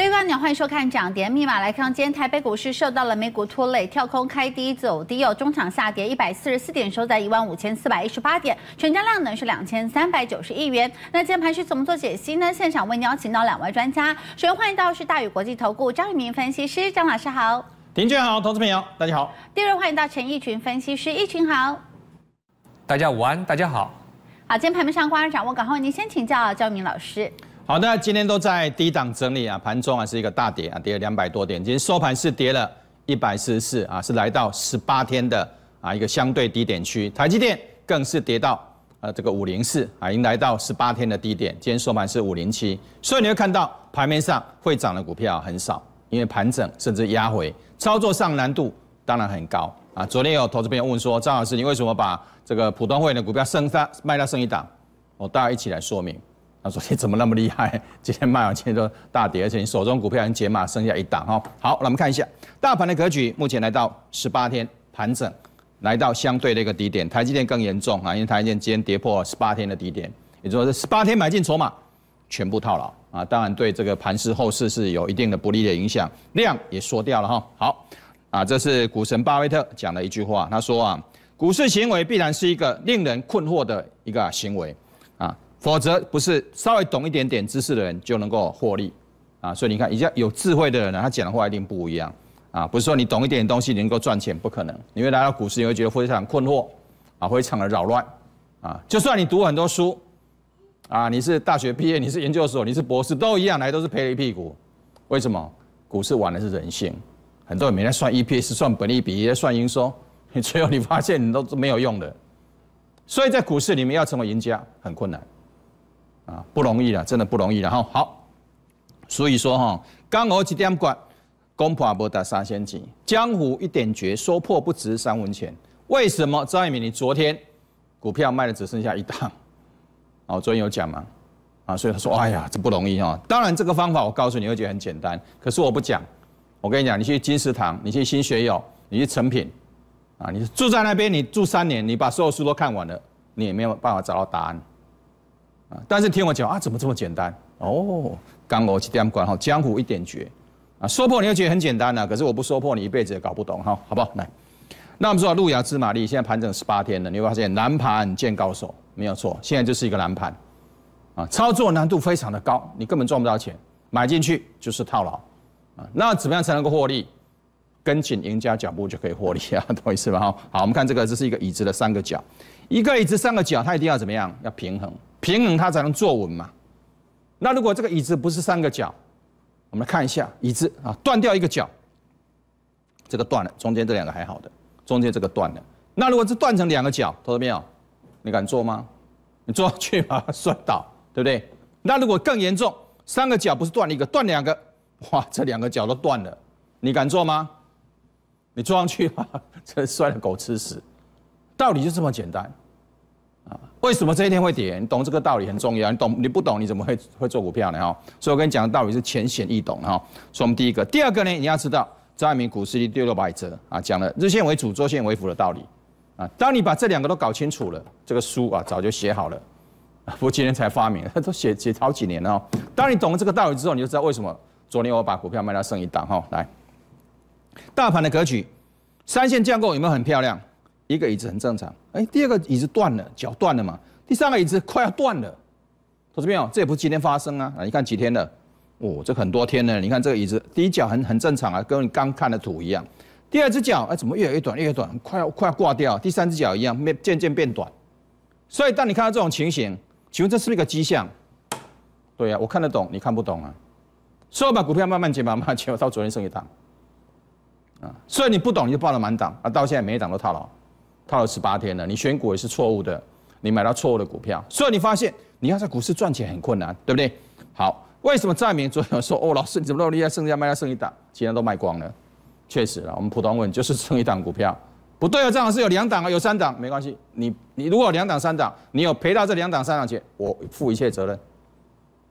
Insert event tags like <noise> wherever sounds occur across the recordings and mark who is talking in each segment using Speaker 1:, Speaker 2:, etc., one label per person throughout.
Speaker 1: 各位观众，欢迎收看《涨跌密码》。来看，今天台北股市受到了美股拖累，跳空开低走低，有中场下跌一百四十四点，收在一万五千四百一十八点，成交量呢是两千三百九十亿元。那今天盘是怎么做解析呢？现场为您邀请到两位专家。首先欢迎到是大宇国际投顾张玉明分析师，张老师好。
Speaker 2: 田俊好，投资朋友大家好。
Speaker 1: 第二位欢迎到陈义群分析师，义群好。
Speaker 2: 大家午安，大家好。
Speaker 1: 好，今天盘面上观察掌握，赶快您先请教焦明老师。
Speaker 2: 好的，今天都在低档整理啊，盘中啊是一个大跌啊，跌了两百多点，今天收盘是跌了一百四十四啊，是来到十八天的啊一个相对低点区。台积电更是跌到呃这个五零四啊，已经来到十八天的低点，今天收盘是五零七，所以你会看到盘面上会涨的股票很少，因为盘整甚至压回，操作上难度当然很高啊。昨天有投资朋友问说，张老师你为什么把这个普通会员的股票升三卖到升一档？我大家一起来说明。他说：“你怎么那么厉害？<laughs> 今天卖完，今天都大跌，而且你手中股票，经解码剩下一档哈。”好，那我们看一下大盘的格局，目前来到十八天盘整，来到相对的一个低点。台积电更严重啊，因为台积电今天跌破十八天的低点，也就是说，十八天买进筹码全部套牢啊。当然，对这个盘势后市是有一定的不利的影响，量也缩掉了哈。好，啊，这是股神巴菲特讲的一句话，他说啊，股市行为必然是一个令人困惑的一个行为。否则不是稍微懂一点点知识的人就能够获利，啊，所以你看，一下有智慧的人呢，他讲的话一定不一样，啊，不是说你懂一点东西能够赚钱，不可能。你会来到股市，你会觉得非常困惑，啊，非常的扰乱，啊，就算你读很多书，啊，你是大学毕业，你是研究所，你是博士，都一样，来都是赔了一屁股。为什么？股市玩的是人性，很多人每天算 EPS、算本利比、也算营收，你 <laughs> 最后你发现你都没有用的。所以在股市里面要成为赢家很困难。啊，不容易了，真的不容易了。哈。好，所以说哈，江湖一点绝，说破不值三文钱。为什么张一鸣，你昨天股票卖的只剩下一档？哦，昨天有讲吗？啊，所以他说，哎呀，这不容易哦。当然，这个方法我告诉你会觉得很简单，可是我不讲。我跟你讲，你去金石堂，你去新学友，你去成品，啊，你住在那边，你住三年，你把所有书都看完了，你也没有办法找到答案。啊！但是听我讲啊，怎么这么简单哦？江湖一点绝，啊，说破你就觉得很简单了。可是我不说破，你一辈子也搞不懂哈，好不好？来，那我们说路遥知马力，现在盘整十八天了，你会发现蓝盘见高手没有错，现在就是一个蓝盘，啊，操作难度非常的高，你根本赚不到钱，买进去就是套牢，啊，那怎么样才能够获利？跟紧赢家脚步就可以获利啊，<laughs> 懂我意思吧？哈，好，我们看这个，这是一个椅子的三个角。一个椅子三个脚，它一定要怎么样？要平衡，平衡它才能坐稳嘛。那如果这个椅子不是三个脚，我们来看一下椅子啊，断掉一个脚，这个断了，中间这两个还好的，中间这个断了。那如果是断成两个脚，看到没有？你敢坐吗？<laughs> 你坐上去它 <laughs> 摔倒，对不对？那如果更严重，三个脚不是断了一个，断两个，哇，这两个脚都断了，你敢坐吗？你坐上去吧，这 <laughs> 摔得狗吃屎。道理就这么简单，啊，为什么这一天会跌？你懂这个道理很重要，你懂你不懂你怎么会会做股票呢？哈，所以我跟你讲的道理是浅显易懂哈。所以，我们第一个，第二个呢，你要知道张爱民股市里跌落百折啊，讲了日线为主、周线为辅的道理，啊，当你把这两个都搞清楚了，这个书啊早就写好了，我 <laughs> 今天才发明，他 <laughs> 都写写好几年了当你懂了这个道理之后，你就知道为什么昨天我把股票卖到剩一档哈。来，大盘的格局，三线架构有没有很漂亮？一个椅子很正常，哎，第二个椅子断了，脚断了嘛。第三个椅子快要断了，同志们，友，这也不是今天发生啊你看几天了？哦，这很多天了。你看这个椅子，第一脚很很正常啊，跟你刚看的图一样。第二只脚，哎，怎么越来越短，越来越短，快要快要挂掉。第三只脚一样，没渐渐变短。所以当你看到这种情形，请问这是不是一个迹象？对呀，我看得懂，你看不懂啊？所以我把股票慢慢减，慢慢减，到昨天剩一档。啊，所以你不懂你就报了满档啊，到现在每一档都套牢。套了十八天了，你选股也是错误的，你买到错误的股票，所以你发现你要在股市赚钱很困难，对不对？好，为什么在民昨天有说哦，老师你怎么么厉害，剩下卖了剩一档，其他都卖光了？确实了，我们普通问就是剩一档股票，不对啊，张老是有两档啊，有三档，没关系，你你如果两档三档，你有赔到这两档三档钱，我负一切责任。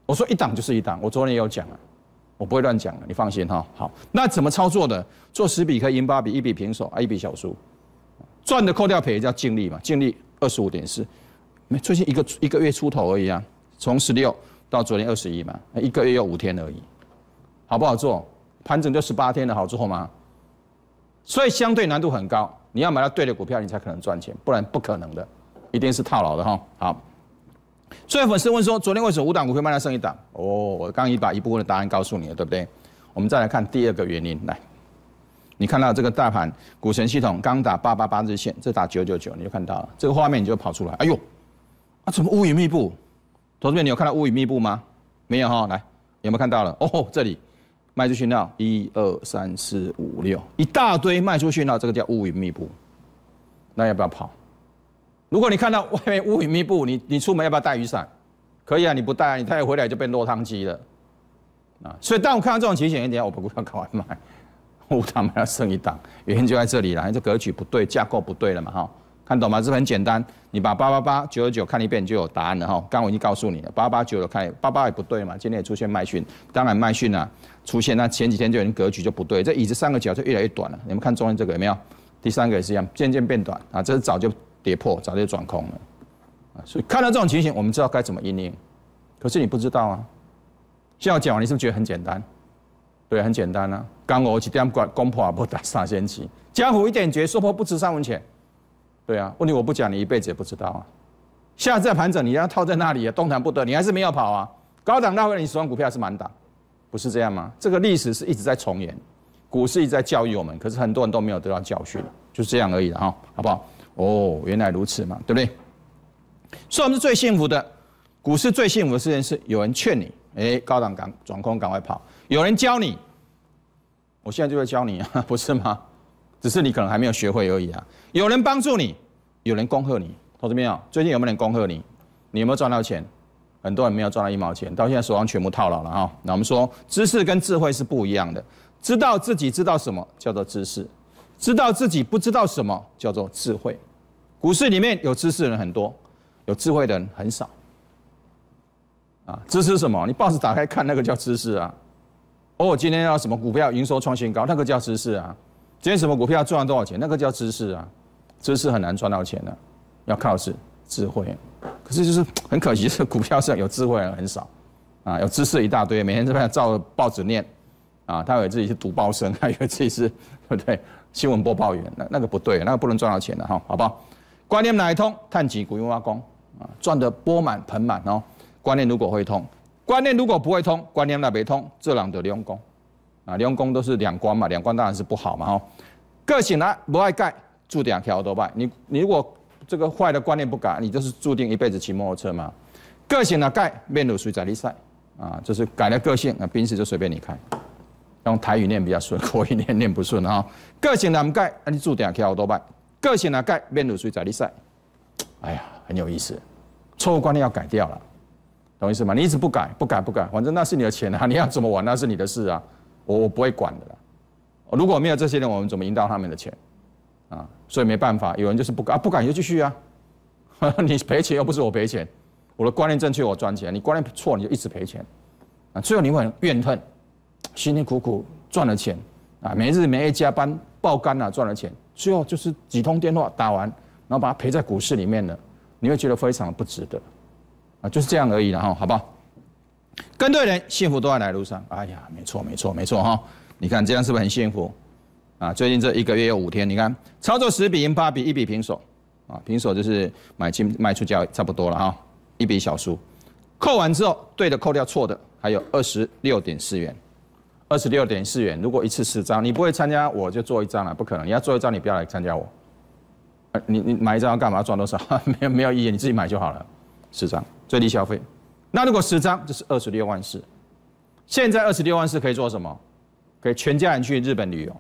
Speaker 2: 我说一档就是一档，我昨天也有讲了，我不会乱讲的，你放心哈。好，那怎么操作的？做十笔可以赢八笔，一笔平手啊，一笔小输。赚的扣掉赔叫净利嘛，净利二十五点四，没最近一个一个月出头而已啊，从十六到昨天二十一嘛，一个月又五天而已，好不好做？盘整就十八天的好做吗？所以相对难度很高，你要买到对的股票，你才可能赚钱，不然不可能的，一定是套牢的哈。好，所以粉丝问说，昨天为什么五档股票卖到剩一档？哦，我刚已把一部分的答案告诉你了，对不对？我们再来看第二个原因，来。你看到这个大盘股神系统刚打八八八日线，这打九九九，你就看到了这个画面，你就跑出来。哎呦，啊怎么乌云密布？投志们，你有看到乌云密布吗？没有哈，来有没有看到了？哦，这里卖出讯号，一二三四五六，一大堆卖出讯号，这个叫乌云密布。那要不要跑？如果你看到外面乌云密布，你你出门要不要带雨伞？可以啊，你不带，你带回来就变落汤鸡了啊。所以当我看到这种情形，一要我不股票外快卖。五档还要升一档，原因就在这里啦，这格局不对，架构不对了嘛哈，看懂吗？这很简单，你把八八八九九九看一遍，就有答案了哈。刚我已经告诉你了，八八九九看，八八也不对嘛，今天也出现麦讯，当然麦讯啊出现，那前几天就已经格局就不对，这椅子三个角就越来越短了。你们看中间这个有没有？第三个也是一样，渐渐变短啊，这是早就跌破，早就转空了啊。所以看到这种情形，我们知道该怎么应对，可是你不知道啊。这我讲，完，你是不是觉得很简单？对，很简单啦。江湖一点管攻破也不打三千起。江湖一点绝，说破不值三文钱。对啊，问题我不讲，你一辈子也不知道啊。下次盘整，你要套在那里啊，动弹不得，你还是没有跑啊。高档大位，你十万股票还是满档，不是这样吗？这个历史是一直在重演，股市一直在教育我们，可是很多人都没有得到教训，就是这样而已哈，好不好？哦，原来如此嘛，对不对？们是最幸福的，股市最幸福的事情是有人劝你，哎，高档赶转空，赶快跑。有人教你，我现在就会教你啊，<laughs> 不是吗？只是你可能还没有学会而已啊。有人帮助你，有人恭贺你，同志们啊，最近有没有人恭贺你？你有没有赚到钱？很多人没有赚到一毛钱，到现在手上全部套牢了哈。那我们说，知识跟智慧是不一样的。知道自己知道什么叫做知识，知道自己不知道什么叫做智慧。股市里面有知识的人很多，有智慧的人很少。啊，知识什么？你报纸打开看，那个叫知识啊。哦，今天要什么股票营收创新高，那个叫知识啊。今天什么股票赚了多少钱，那个叫知识啊。知识很难赚到钱的，要靠是智慧。可是就是很可惜，是股票上有智慧人很少啊，有知识一大堆，每天在要照报纸念啊，他以为自己是读报生，他以为自己是，对不对？新闻播报员，那那个不对，那个不能赚到钱的哈，好不好？观念哪一通，碳基股用挖工啊，赚得钵满盆满哦。观念如果会通。观念如果不会通，观念那没通，这两得两公，啊，两公都是两观嘛，两观当然是不好嘛哈。个性呢不爱盖，注定条都败。你你如果这个坏的观念不改，你就是注定一辈子骑摩托车嘛。个性呢盖，面如水在里晒，啊，就是改了个性，啊，奔驰就随便你开。用台语念比较顺，国语念念不顺啊。个性呢改，那你注定条都败。个性呢盖，面如水在里晒。哎呀，很有意思，错误观念要改掉了。懂意思吗？你一直不改，不改，不改，反正那是你的钱啊，<laughs> 你要怎么玩那是你的事啊，我我不会管的啦。如果没有这些人，我们怎么赢到他们的钱啊？所以没办法，有人就是不改，不改就继续啊。<laughs> 你赔钱又不是我赔钱，我的观念正确我赚钱，你观念错你就一直赔钱啊。最后你会怨恨，辛辛苦苦赚了钱啊，每日每夜加班爆肝啊赚了钱，最后就是几通电话打完，然后把它赔在股市里面了，你会觉得非常不值得。啊，就是这样而已了哈，好不好？跟对人，幸福都在来路上。哎呀，没错，没错，没错哈！你看这样是不是很幸福？啊，最近这一个月有五天，你看操作十笔，赢八笔，一笔平手。啊，平手就是买进卖出价差不多了哈，一笔小输。扣完之后，对的扣掉，错的还有二十六点四元。二十六点四元，如果一次十张，你不会参加，我就做一张了，不可能。你要做一张，你不要来参加我。啊，你你买一张要干嘛？赚多少？<laughs> 没有没有意义，你自己买就好了，十张。最低消费，那如果十张就是二十六万四。现在二十六万四可以做什么？可以全家人去日本旅游。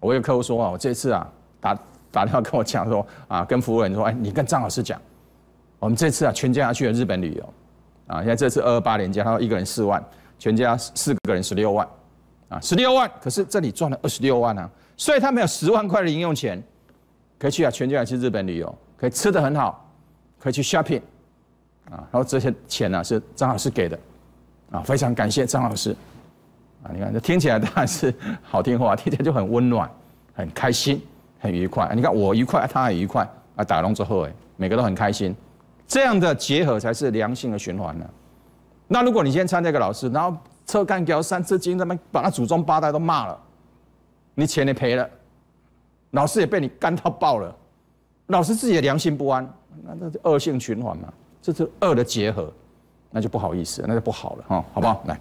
Speaker 2: 我有客户说啊，我这次啊打打电话跟我讲说啊，跟服务人说，哎，你跟张老师讲，我们这次啊全家去日本旅游，啊，现在这次二二八年加，他说一个人四万，全家四个人十六万，啊，十六万，可是这里赚了二十六万啊，所以他没有十万块的零用钱，可以去啊全家人去日本旅游，可以吃的很好，可以去 shopping。啊，然后这些钱呢是张老师给的，啊，非常感谢张老师，啊，你看这听起来当然是好听话，听起来就很温暖，很开心，很愉快。你看我愉快，他也愉快，啊，打龙之后哎，每个都很开心，这样的结合才是良性的循环呢。那如果你先加一个老师，然后车干掉三车金他们把他祖宗八代都骂了，你钱也赔了，老师也被你干到爆了，老师自己也良心不安，那那就恶性循环嘛。这是二的结合，那就不好意思，那就不好了哈，好不好？来，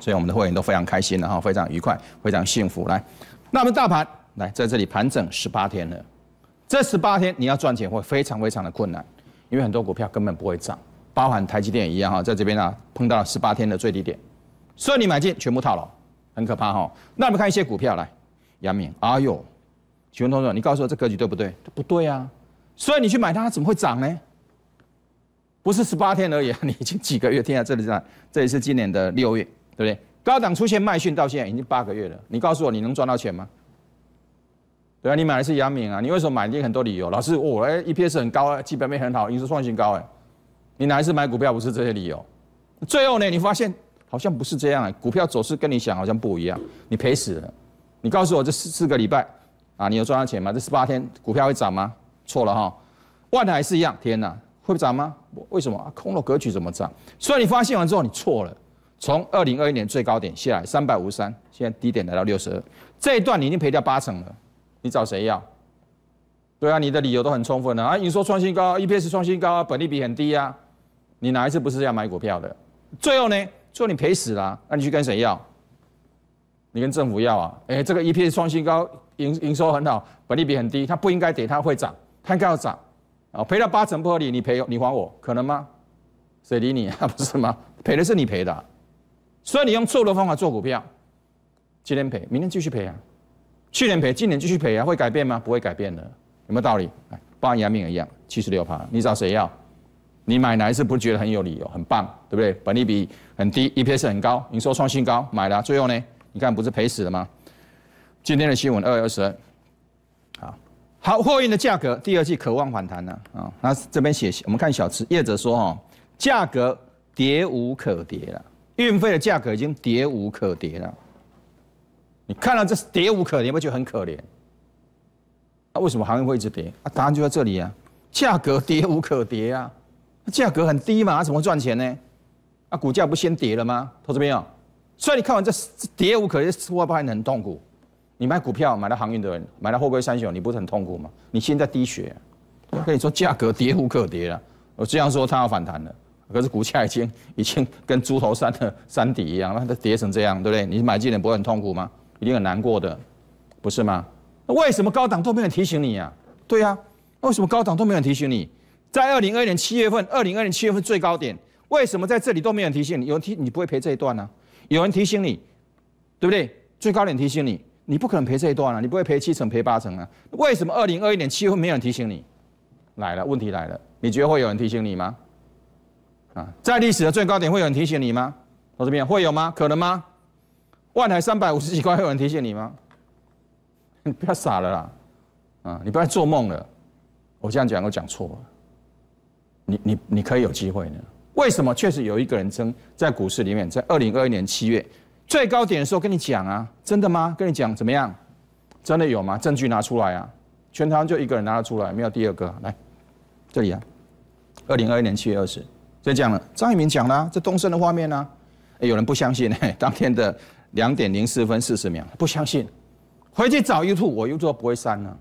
Speaker 2: 所以我们的会员都非常开心的哈，非常愉快，非常幸福。来，那我们大盘来在这里盘整十八天了，这十八天你要赚钱会非常非常的困难，因为很多股票根本不会涨，包含台积电也一样哈，在这边呢碰到了十八天的最低点，所以你买进全部套牢，很可怕哈。那我们看一些股票来，杨明，哎呦，请问同学，你告诉我这格局对不对？不对啊。所以你去买它怎么会涨呢？不是十八天而已，<laughs> 你已经几个月？现在这里在，这里是今年的六月，对不对？高档出现卖讯到现在已经八个月了，你告诉我你能赚到钱吗？对啊，你买的是阳明啊，你为什么买？有很多理由，老师，我哎 EPS 很高啊，基本面很好，营收创新高哎，你哪一次买股票不是这些理由？最后呢，你发现好像不是这样，股票走势跟你想好像不一样，你赔死了。你告诉我这四四个礼拜啊，你有赚到钱吗？这十八天股票会涨吗？错了哈，万海是一样，天哪！会涨吗？为什么啊？空头格局怎么涨？所以你发现完之后你错了，从二零二一年最高点下来三百五十三，现在低点来到六十二，这一段你已经赔掉八成了，你找谁要？对啊，你的理由都很充分了啊，你收创新高，EPS 创新高，本利比很低啊，你哪一次不是要买股票的？最后呢，最后你赔死了，那你去跟谁要？你跟政府要啊？哎，这个 EPS 创新高，营营收很好，本利比很低，它不应该跌，它会涨，它该要涨。啊，赔了八成不合理，你赔你还我可能吗？谁理你啊？<laughs> 不是吗？赔的是你赔的，所以你用错误的方法做股票，今天赔，明天继续赔啊，去年赔，今年继续赔啊，会改变吗？不会改变的，有没有道理？哎，八亿阿一样，七十六趴，你找谁要？你买哪一次不觉得很有理由，很棒，对不对？本利比很低，EPS 很高，营收创新高，买了，最后呢？你看不是赔死了吗？今天的新闻，二月二十二。好，货运的价格第二季渴望反弹了啊，那这边写，我们看小吃业者说，哦，价格跌无可跌了，运费的价格已经跌无可跌了。你看到这是跌无可跌，不觉得很可怜？那为什么行业会一直跌？啊，答案就在这里啊，价格跌无可跌啊，价格很低嘛，它怎么赚钱呢？啊，股价不先跌了吗？投资没有，所以你看完这跌无可跌，会不会很痛苦？你买股票买到航运的人，买到货柜三雄，你不是很痛苦吗？你现在滴血。我跟你说，价格跌无可跌了。我这样说，它要反弹了。可是股价已经已经跟猪头山的山底一样，它跌成这样，对不对？你买进的人不会很痛苦吗？一定很难过的，不是吗？为什么高档都没有人提醒你啊？对呀，为什么高档都没有人提醒你？在二零二年七月份，二零二年七月份最高点，为什么在这里都没有人提醒你？有人提你不会赔这一段呢？有人提醒你，对不对？最高点提醒你。你不可能赔这一段了，你不会赔七成、赔八成啊？为什么二零二一年七月份没有人提醒你？来了，问题来了，你觉得会有人提醒你吗？啊，在历史的最高点会有人提醒你吗？我这边会有吗？可能吗？万台三百五十几块会有人提醒你吗？<laughs> 你不要傻了啦，啊，你不要做梦了。我这样讲，我讲错了。你你你可以有机会呢？为什么？确实有一个人称在股市里面，在二零二一年七月。最高点的时候跟你讲啊，真的吗？跟你讲怎么样？真的有吗？证据拿出来啊！全台湾就一个人拿得出来，没有第二个。来，这里啊，二零二一年七月二十，就讲了张一鸣讲了，这东升的画面呢？有人不相信，<laughs> 当天的两点零四分四十秒，不相信，回去找一张我 YouTube 不会删呢。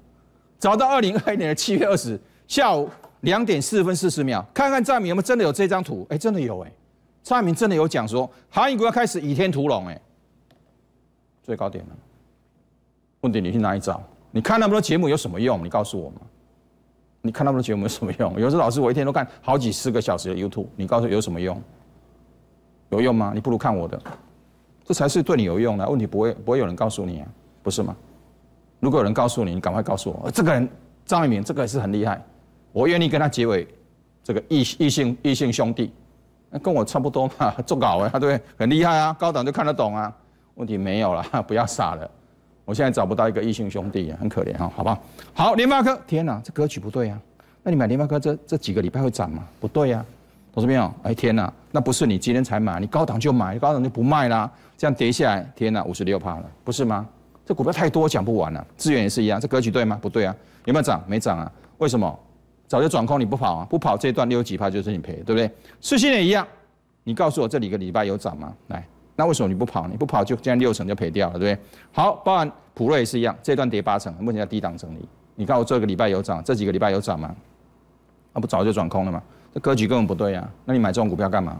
Speaker 2: 找到二零二一年的七月二十下午两点四分四十秒，看看张一鸣有没有真的有这张图？哎，真的有哎。蔡明真的有讲说，韩国要开始倚天屠龙，哎，最高点了。问题你去哪里找？你看那么多节目有什么用？你告诉我吗？你看那么多节目有什么用？有时老师我一天都看好几十个小时的 YouTube，你告诉有什么用？有用吗？你不如看我的，这才是对你有用的。问题不会不会有人告诉你，啊，不是吗？如果有人告诉你，你赶快告诉我。这个人张一鸣这个是很厉害，我愿意跟他结为这个异异性异性兄弟。那跟我差不多嘛，<laughs> 做稿啊，对不对？很厉害啊，高档就看得懂啊，问题没有了，<laughs> 不要傻了。我现在找不到一个异性兄弟，很可怜哈，好不好？好，联发科，天哪，这格局不对啊。那你买联发科这这几个礼拜会涨吗？不对呀。同志们，哎，天哪，那不是你今天才买，你高档就买，高档就不卖啦。这样跌下来，天哪，五十六趴了，不是吗？这股票太多，讲不完了。资源也是一样，这格局对吗？不对啊。有没有涨？没涨啊。为什么？早就转空，你不跑啊？不跑这一段六几趴就是你赔，对不对？四星也一样，你告诉我这里个礼拜有涨吗？来，那为什么你不跑？你不跑就这样六成就赔掉了，对不对？好，包含普瑞也是一样，这段跌八成，目前在低档整理。你看我这个礼拜有涨，这几个礼拜有涨吗？那不早就转空了吗？这格局根本不对呀。那你买这种股票干嘛？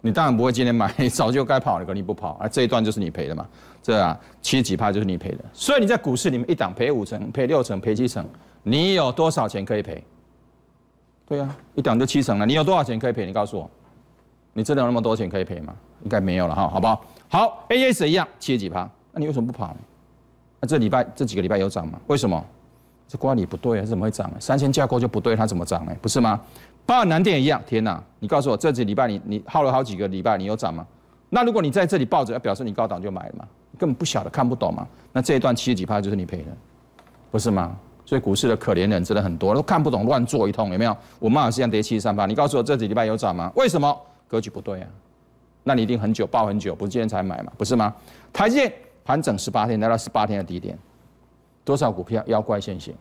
Speaker 2: 你当然不会今天买，<laughs> 早就该跑了，可你不跑，啊、这一段就是你赔的嘛。这啊，七几趴就是你赔的。所以你在股市里面一档赔五成，赔六成，赔七成。你有多少钱可以赔？对呀，一涨就七成了。你有多少钱可以赔？你告诉我，你真的有那么多钱可以赔吗？应该没有了哈，好不好？好，A S 一样，七十几趴。那你为什么不跑？呢？那这礼拜这几个礼拜有涨吗？为什么？这瓜你不对，啊，怎么会涨？呢？三千架构就不对，它怎么涨呢？不是吗？包尔南电也一样。天哪，你告诉我，这几礼拜你你耗了好几个礼拜，你有涨吗？那如果你在这里抱着，表示你高档就买了嘛，根本不晓得，看不懂嘛。那这一段七十几趴就是你赔的，不是吗？所以股市的可怜人真的很多，都看不懂，乱做一通，有没有？我们是像跌七十三八，你告诉我这几礼拜有涨吗？为什么格局不对啊？那你一定很久抱很久，不是今天才买嘛？不是吗？台建盘整十八天，来到十八天的低点，多少股票妖怪现形，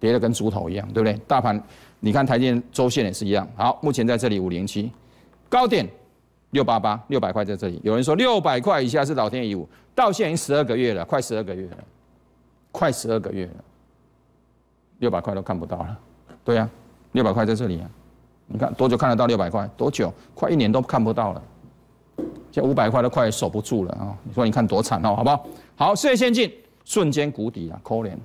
Speaker 2: 跌得跟猪头一样，对不对？大盘，你看台建周线也是一样。好，目前在这里五零七高点六八八，六百块在这里。有人说六百块以下是老天遗物，到现在已经十二个月了，快十二个月了，快十二个月了。六百块都看不到了，对呀，六百块在这里啊，你看多久看得到六百块？多久？快一年都看不到了，现在五百块都快守不住了啊！你说你看多惨哦，好不好？好，世界先进瞬间谷底啊，扣脸。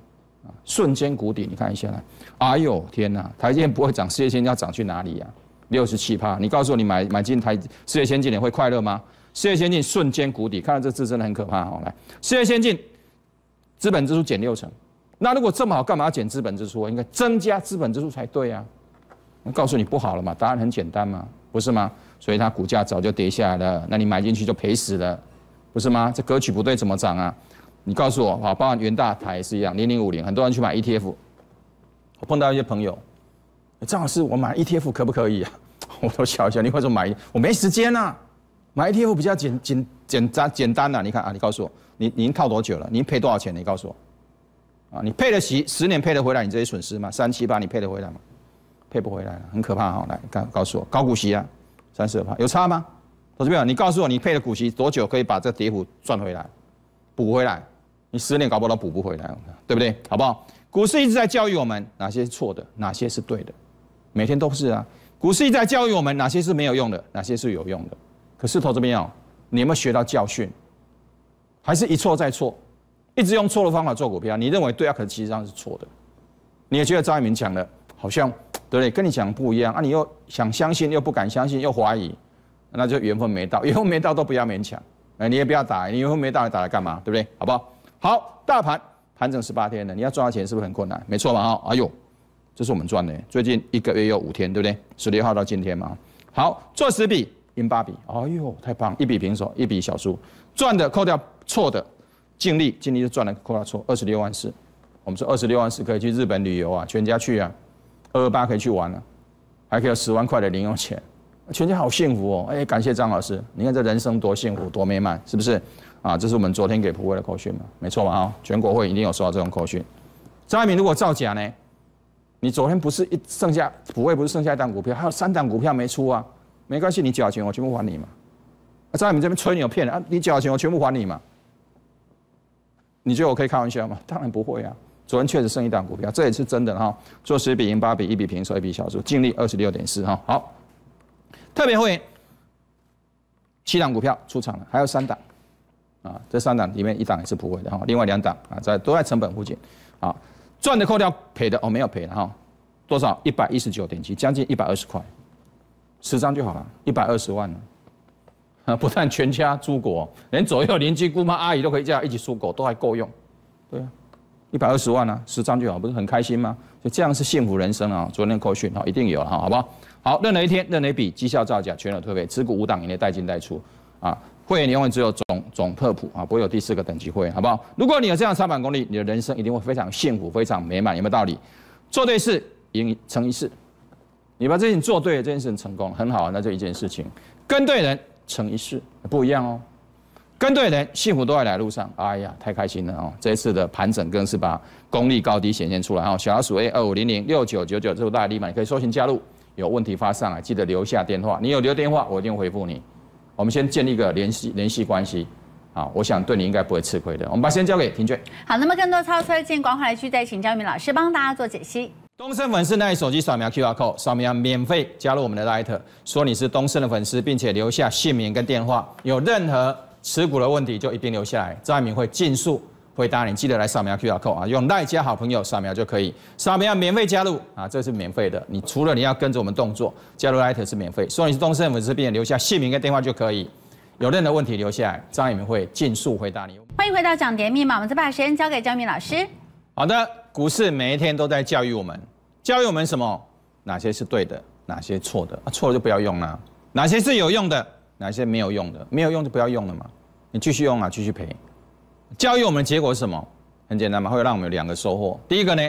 Speaker 2: 啊，瞬间谷底，你看一下来，哎呦天哪，台积电不会涨，世界先进要涨去哪里呀？六十七趴，你告诉我你买买进台世界先进，你会快乐吗？世界先进瞬间谷底，看到这字真的很可怕哦。来，世界先进资本支出减六成。那如果这么好，干嘛减资本支出？应该增加资本支出才对呀！我告诉你不好了嘛，答案很简单嘛，不是吗？所以它股价早就跌下来了，那你买进去就赔死了，不是吗？这格局不对怎么涨啊？你告诉我，好，包含元大台也是一样，零零五零，很多人去买 ETF，我碰到一些朋友，张老师，我买 ETF 可不可以啊？<laughs> 我都笑笑，你什么买，我没时间呐，买 ETF 比较简简简单简单呐。你看啊，你告诉我，你您套多久了？你赔多少钱？你告诉我。啊，你配得起十年配得回来，你这些损失嘛？三七八你配得回来吗？配不回来了，很可怕啊！来，告告诉我，高股息啊，三十二趴，有差吗？同志们，你告诉我，你配的股息多久可以把这跌幅赚回来、补回来？你十年搞不到补不回来，对不对？好不好？股市一直在教育我们哪些是错的，哪些是对的，每天都是啊。股市一直在教育我们哪些是没有用的，哪些是有用的。可是头这边啊，你有没有学到教训？还是一错再错？一直用错的方法做股票，你认为对啊，可其实际上是错的。你也觉得张一鸣讲的好像对不对？跟你讲不一样啊，你又想相信又不敢相信又怀疑，那就缘分没到，<laughs> 缘分没到都不要勉强。哎，你也不要打，你缘分没到你打来干嘛？对不对？好不好？好，大盘盘整十八天了，你要赚到钱是不是很困难？没错吧？啊，哎呦，这是我们赚的，最近一个月又五天，对不对？十六号到今天嘛。好，做十笔赢八笔，哎呦太棒，一笔平手，一笔小输，赚的扣掉错的。尽力，尽力就赚了。扩大出二十六万四，我们说二十六万四可以去日本旅游啊，全家去啊，二二八可以去玩了，还可以有十万块的零用钱，全家好幸福哦！哎，感谢张老师，你看这人生多幸福，多美满，是不是？啊，这是我们昨天给普惠的口讯嘛，没错嘛啊，全国会一定有收到这种口讯。张爱民如果造假呢？你昨天不是一剩下普惠不是剩下一档股票，还有三档股票没出啊？没关系，你缴钱我全部还你嘛。张爱民这边吹牛骗人啊，你缴钱我全部还你嘛。你觉得我可以开玩笑吗？当然不会啊！昨天确实剩一档股票，这也是真的哈。做十比赢八比，一比平，所一比小数，净利二十六点四哈。好，特别会员七档股票出场了，还有三档啊。这三档里面一档也是不会的哈，另外两档啊在都在成本附近。好，赚的扣掉赔的，哦没有赔的哈，多少一百一十九点七，将近一百二十块，十张就好了，一百二十万。啊！<laughs> 不但全家出国，连左右邻居、姑妈、阿姨都可以这样一起出国，都还够用。对啊，一百二十万啊，十张就好，不是很开心吗？就这样是幸福人生啊！昨天口讯啊，一定有了哈，好不好？好，认何一天认何一笔，绩效造假、全额退费，持股五档以内带进带出啊，会员永远只有总总特普啊，不会有第四个等级会员，好不好？如果你有这样三板功力，你的人生一定会非常幸福、非常美满，有没有道理？做对事赢成一事，你把这件事做对，这件事情成功，很好，那就一件事情跟对人。成一世不一样哦，跟对人，幸福都在来路上。哎呀，太开心了哦！这一次的盘整更是把功力高低显现出来哦。小老鼠 A 二五零零六九九九这个大力盘，你可以收寻加入，有问题发上来，记得留下电话。你有留电话，我一定回复你。我们先建立一个联系联系关系啊，我想对你应该不会吃亏的。我们把时间交给婷娟。
Speaker 1: 好，那么更多操车光广海区，再请张明老师帮大家做解析。
Speaker 2: 东升粉丝，那手机扫描 QR code，扫描免费加入我们的 Light，说你是东升的粉丝，并且留下姓名跟电话。有任何持股的问题，就一并留下来，张爱明会尽数回答你。记得来扫描 QR code 啊，用 Light 加好朋友扫描就可以。扫描免费加入啊，这是免费的。你除了你要跟着我们动作，加入 Light 是免费。说你是东升粉丝，并且留下姓名跟电话就可以。有任何问题留下来，张一鸣会尽数回答你。
Speaker 1: 欢迎回到讲碟密码，我们再把时间交给焦敏老师。
Speaker 2: 好的。股市每一天都在教育我们，教育我们什么？哪些是对的，哪些错的？错了就不要用了。哪些是有用的，哪些没有用的？没有用就不要用了嘛。你继续用啊，继续赔。教育我们的结果是什么？很简单嘛，会让我们有两个收获。第一个呢，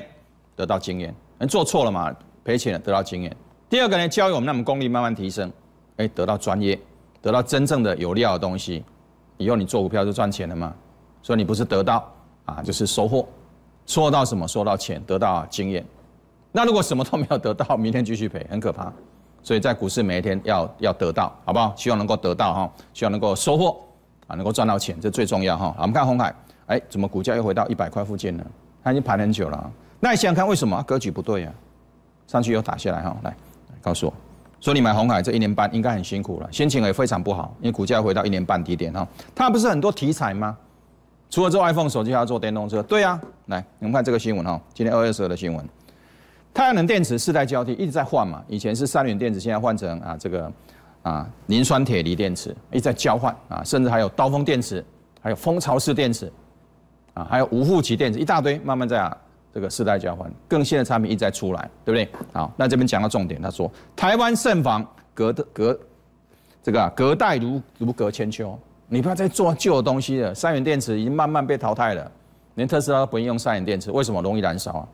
Speaker 2: 得到经验，人做错了嘛，赔钱得到经验。第二个呢，教育我们，让我们功力慢慢提升，哎，得到专业，得到真正的有料的东西。以后你做股票就赚钱了嘛。所以你不是得到啊，就是收获。说到什么？说到钱，得到经验。那如果什么都没有得到，明天继续赔，很可怕。所以在股市每一天要要得到，好不好？希望能够得到哈，希望能够收获啊，能够赚到钱，这最重要哈。我们看红海，哎，怎么股价又回到一百块附近呢？它已经盘很久了，那你想想看为什么格局不对啊？上去又打下来哈，来，告诉我，说你买红海这一年半应该很辛苦了，心情也非常不好，因为股价回到一年半低点哈，它不是很多题材吗？除了做 iPhone 手机，还要做电动车。对啊，来，你们看这个新闻哈，今天二月十二的新闻。太阳能电池世代交替一直在换嘛，以前是三元电池，现在换成啊这个啊磷酸铁锂电池，一直在交换啊，甚至还有刀锋电池，还有蜂巢式电池啊，还有无负极电池，一大堆，慢慢在啊这个世代交换，更新的产品一直在出来，对不对？好，那这边讲到重点，他说台湾胜防隔的隔这个隔代如如隔千秋。你不要再做旧的东西了，三元电池已经慢慢被淘汰了，连特斯拉都不用用三元电池，为什么？容易燃烧啊！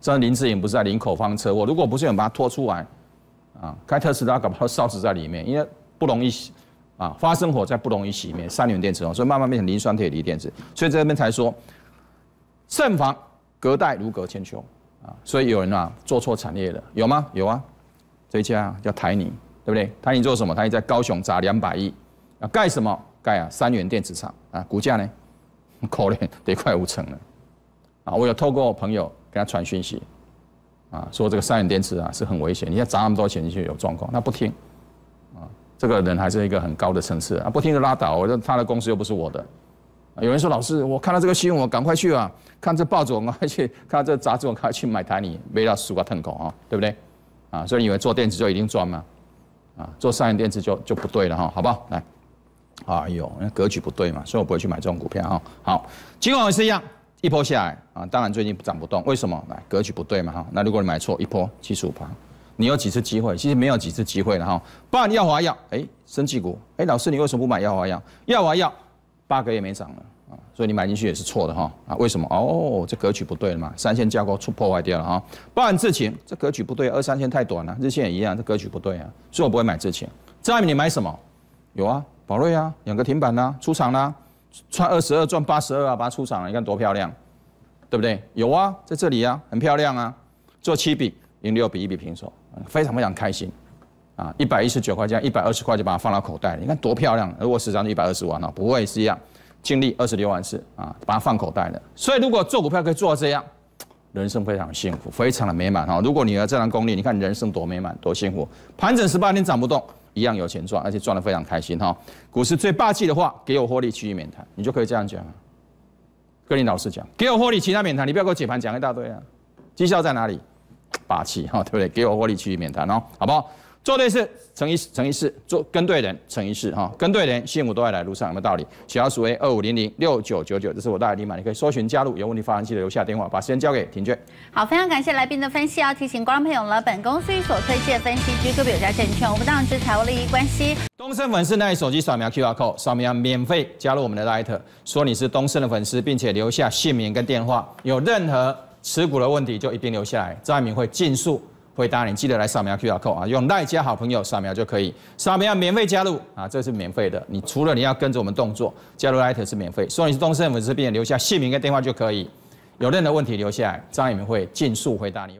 Speaker 2: 这林志颖不是在林口放车祸，如果不是有把它拖出来，啊，开特斯拉搞不好烧死在里面，因为不容易啊，发生火灾不容易熄灭。三元电池哦，所以慢慢变成磷酸铁锂电池，所以这边才说，慎防隔代如隔千秋啊！所以有人啊做错产业了，有吗？有啊，这一家叫台宁，对不对？台宁做什么？台宁在高雄砸两百亿啊，盖什么？盖啊，三元电池厂啊，股价呢，可 <laughs> 怜得快五成了啊！我有透过朋友给他传讯息啊，说这个三元电池啊是很危险，你要砸那么多钱进去有状况，那不听啊！这个人还是一个很高的层次啊，不听就拉倒，我说他的公司又不是我的。有人说老师，我看到这个新闻，我赶快去啊，看这报纸，我赶快去，<laughs> 看这杂志，我赶快去买台你，不要死瓜吞狗啊，对不对？啊，所以以为做电池就一定赚吗？啊，做三元电池就就不对了哈，好不好？来。啊，有，那格局不对嘛，所以我不会去买这种股票哈。好，金网也是一样，一波下来啊，当然最近涨不动，为什么？来，格局不对嘛哈。那如果你买错一波，七十五趴，你有几次机会？其实没有几次机会了哈。不你药华药，哎，生技股，哎，老师你为什么不买药华药？药华药，八格也没涨了啊，所以你买进去也是错的哈。啊，为什么？哦，这格局不对了嘛，三线架构出破坏掉了哈。然之前这格局不对，二三线太短了，日线也一样，这格局不对啊，所以我不会买之前。再下面你买什么？有啊。宝瑞啊，两个停板啊，出场啦，穿二十二，赚八十二啊，把它出场了，你看多漂亮，对不对？有啊，在这里啊，很漂亮啊，做七笔，赢六比一比平手，非常非常开心，啊，一百一十九块钱，一百二十块就把它放到口袋，你看多漂亮。如果是涨到一百二十万啊，不会是一样，经历二十六万次啊，把它放口袋的。所以如果做股票可以做到这样，人生非常幸福，非常的美满哈。如果你有这样功力，你看人生多美满，多幸福。盘整十八天涨不动。一样有钱赚，而且赚得非常开心哈！股市最霸气的话，给我获利，其余免谈，你就可以这样讲。跟你老师讲，给我获利，其他免谈，你不要给我解盘讲一大堆啊！绩效在哪里？霸气哈，对不对？给我获利，其余免谈哦，好不好？做对事乘一次，乘一次，做跟对人，乘一事。哈，跟对人，幸福都在来路上，有没道理？小数为二五零零六九九九，这是我代理密码，你可以搜寻加入，有问题发函记得留下电话，把时间交给婷娟。
Speaker 1: 好，非常感谢来宾的分析，要提醒观众朋友了，本公司所推荐的分析，绝对有价证券，我们当然务利益关系。
Speaker 2: 东森粉丝那里手机扫描 QR Code，扫描免费加入我们的 Lite，说你是东森的粉丝，并且留下姓名跟电话，有任何持股的问题，就一定留下来，张爱民会尽速。回答你，记得来扫描 QR code 啊，用赖加好朋友扫描就可以，扫描免费加入啊，这是免费的。你除了你要跟着我们动作加入 letter 是免费，所以你是东森粉丝，别留下姓名跟电话就可以，有任何问题留下，张爱明会尽速回答你。